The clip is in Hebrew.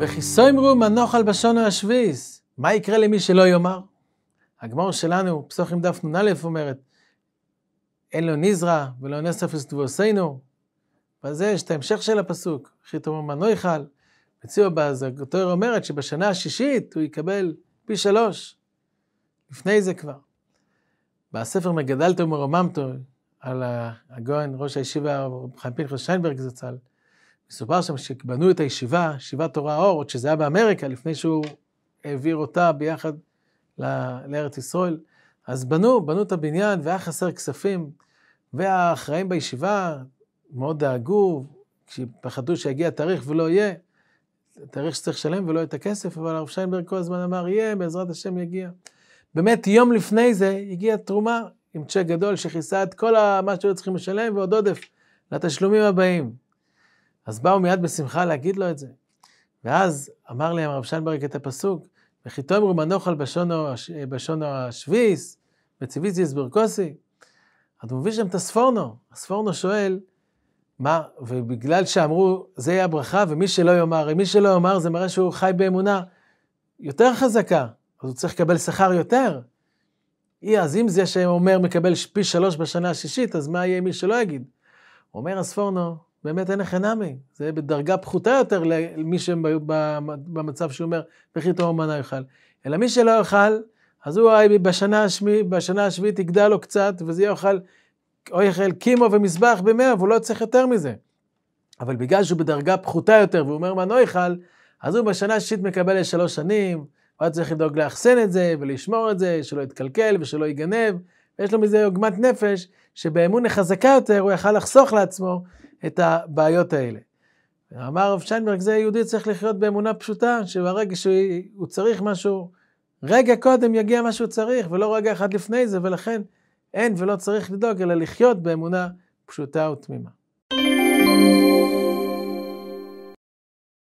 וכיסו אמרו מנוח על בשונו השביס. מה יקרה למי שלא יאמר? הגמור שלנו, פסוחים דף נ"א אומרת, אין לו נזרע ולא נסף לסטבוסינו. וזה יש את ההמשך של הפסוק, חיתום מנויכל. מציאו בהזגתו אומרת שבשנה השישית הוא יקבל פי שלוש. לפני זה כבר. בספר מגדלתו מרוממתו, על הגאון, ראש הישיבה, הרב חיים פנחס שיינברג זצ"ל, מסופר שם שבנו את הישיבה, ישיבת תורה האור, עוד שזה היה באמריקה, לפני שהוא העביר אותה ביחד לארץ ישראל, אז בנו, בנו את הבניין, והיה חסר כספים, והאחראים בישיבה מאוד דאגו, פחדו שיגיע תאריך ולא יהיה, תאריך שצריך לשלם ולא יהיה את הכסף, אבל הרב שיינברג כל הזמן אמר, יהיה, בעזרת השם יגיע. באמת, יום לפני זה הגיעה תרומה עם צ'ק גדול שכיסה את כל מה שהיו צריכים לשלם ועוד עודף לתשלומים הבאים. אז באו מיד בשמחה להגיד לו את זה. ואז אמר להם הרב שיינברג את הפסוק, וכי תאמרו מנוכל בשונו השביס, וציוויציס ברקוסי. אז הוא מביא שם את הספורנו. הספורנו שואל, מה, ובגלל שאמרו, זה יהיה הברכה, ומי שלא יאמר, מי שלא יאמר, זה מראה שהוא חי באמונה יותר חזקה, אז הוא צריך לקבל שכר יותר. אי, אז אם זה שאומר מקבל פי שלוש בשנה השישית, אז מה יהיה מי שלא יגיד? אומר הספורנו, באמת אין לך נמי, זה בדרגה פחותה יותר למי שבמצב שהוא אומר, וכי תום המנה לא יאכל. אלא מי שלא יאכל, אז הוא בשנה, השמי, בשנה השביעית יגדל לו קצת, וזה יאכל, או יאכל קימו ומזבח במאה, והוא לא צריך יותר מזה. אבל בגלל שהוא בדרגה פחותה יותר, והוא אומר מנה לא יאכל, אז הוא בשנה השישית מקבל לשלוש שנים, הוא היה צריך לדאוג לאחסן את זה, ולשמור את זה, שלא יתקלקל ושלא יגנב, ויש לו מזה עוגמת נפש, שבאמון החזקה יותר הוא יכל לחסוך לעצמו את הבעיות האלה. אמר הרב שיינברג, זה יהודי צריך לחיות באמונה פשוטה, שברגע שהוא צריך משהו, רגע קודם יגיע מה שהוא צריך, ולא רגע אחד לפני זה, ולכן אין ולא צריך לדאוג, אלא לחיות באמונה פשוטה ותמימה.